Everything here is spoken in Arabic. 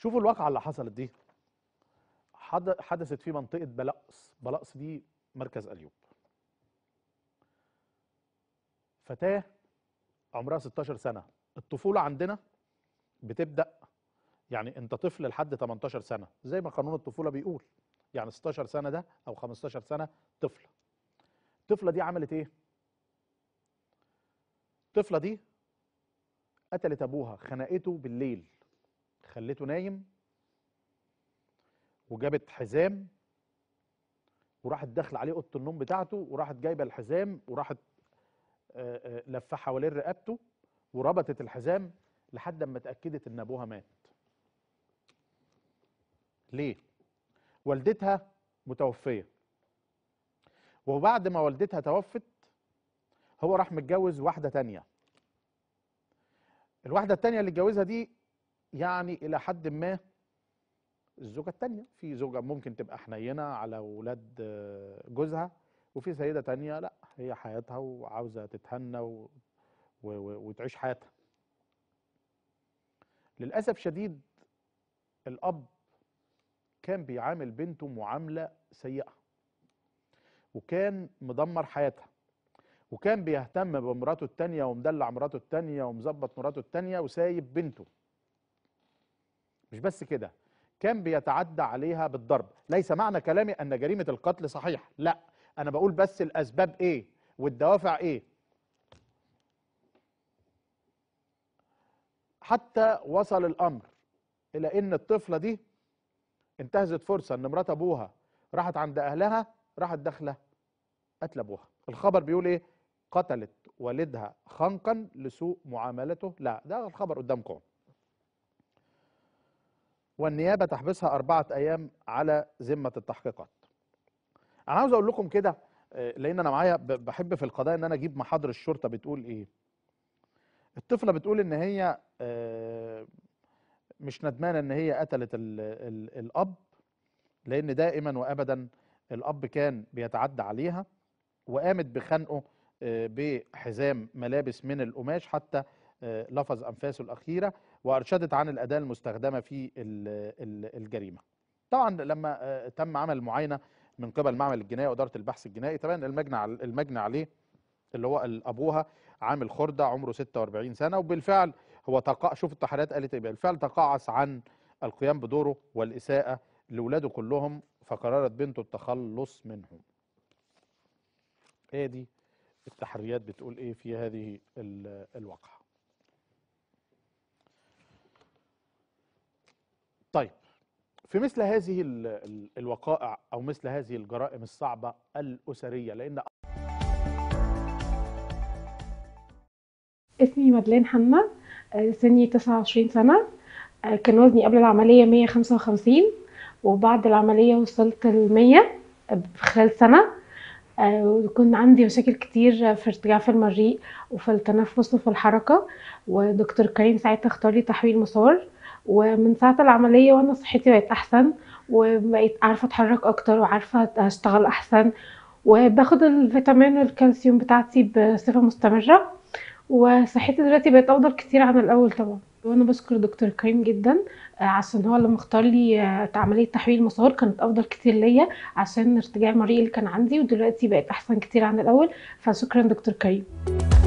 شوفوا الواقعه اللي حصلت دي حدثت في منطقه بلقص بلقص دي مركز اليوب فتاه عمرها 16 سنه الطفوله عندنا بتبدا يعني انت طفل لحد 18 سنه زي ما قانون الطفوله بيقول يعني 16 سنه ده او 15 سنه طفله الطفله دي عملت ايه الطفله دي قتلت ابوها خنقته بالليل خليته نايم وجابت حزام وراحت داخله عليه اوضه النوم بتاعته وراحت جايبه الحزام وراحت آه، آه، لفه حوالين رقبته وربطت الحزام لحد ما اتاكدت ان ابوها مات ليه والدتها متوفيه وبعد ما والدتها توفت هو راح متجوز واحده تانية الواحده التانية اللي اتجوزها دي يعني الى حد ما الزوجه الثانيه في زوجه ممكن تبقى حنينه على ولاد آه، جوزها وفي سيده تانية لا هي حياتها وعاوزه تتهنى و... و... وتعيش حياتها للاسف شديد الاب كان بيعامل بنته معامله سيئه وكان مدمر حياتها وكان بيهتم بمراته التانية ومدلع مراته التانية ومظبط مراته التانية وسايب بنته مش بس كده كان بيتعدى عليها بالضرب ليس معنى كلامي أن جريمة القتل صحيح لا أنا بقول بس الأسباب إيه والدوافع إيه حتى وصل الأمر إلى أن الطفلة دي انتهزت فرصة أن مرات أبوها راحت عند أهلها راحت داخلة قتل أبوها الخبر بيقول إيه قتلت والدها خنقا لسوء معاملته لا ده الخبر قدامكم والنيابه تحبسها اربعه ايام على ذمه التحقيقات. انا عاوز اقول لكم كده آه، لان انا معايا بحب في القضايا ان انا اجيب محاضر الشرطه بتقول ايه. الطفله بتقول ان هي آه، مش ندمانه ان هي قتلت الـ الـ الاب لان دائما وابدا الاب كان بيتعدى عليها وقامت بخنقه آه، بحزام ملابس من القماش حتى لفظ انفاسه الاخيره وارشدت عن الاداه المستخدمه في الجريمه طبعا لما آه، تم عمل المعاينه من قبل معمل الجنايه واداره البحث الجنائي طبعا المجني المجني عليه اللي هو ابوها عامل خرده عمره 46 سنه وبالفعل هو تقا شوف التحريات قالت ايه بالفعل تقاعس عن القيام بدوره والاساءه لاولاده كلهم فقررت بنته التخلص منهم. ادي دي التحريات بتقول ايه في هذه الواقعه. طيب في مثل هذه الوقائع او مثل هذه الجرائم الصعبه الاسريه لان اسمي مادلين حنا آه، سني 29 سنه آه، كان وزني قبل العمليه 155 وبعد العمليه وصلت ل 100 خلال سنه آه، وكنت عندي مشاكل كتير في ارتجاع في المريء وفي التنفس وفي الحركه ودكتور كريم ساعتها اختار لي تحويل مسار ومن ساعه العمليه وانا صحتي بقت احسن وبقيت عارفه اتحرك اكتر وعارفه اشتغل احسن وباخد الفيتامين والكالسيوم بتاعتي بصفه مستمره وصحتي دلوقتي بقت افضل كتير عن الاول طبعا وانا بشكر دكتور كريم جدا آه، عشان هو لما مختار لي آه، عمليه تحويل المسار كانت افضل كتير ليا عشان ارتجاع المريء اللي كان عندي ودلوقتي بقت احسن كتير عن الاول فشكرا دكتور كريم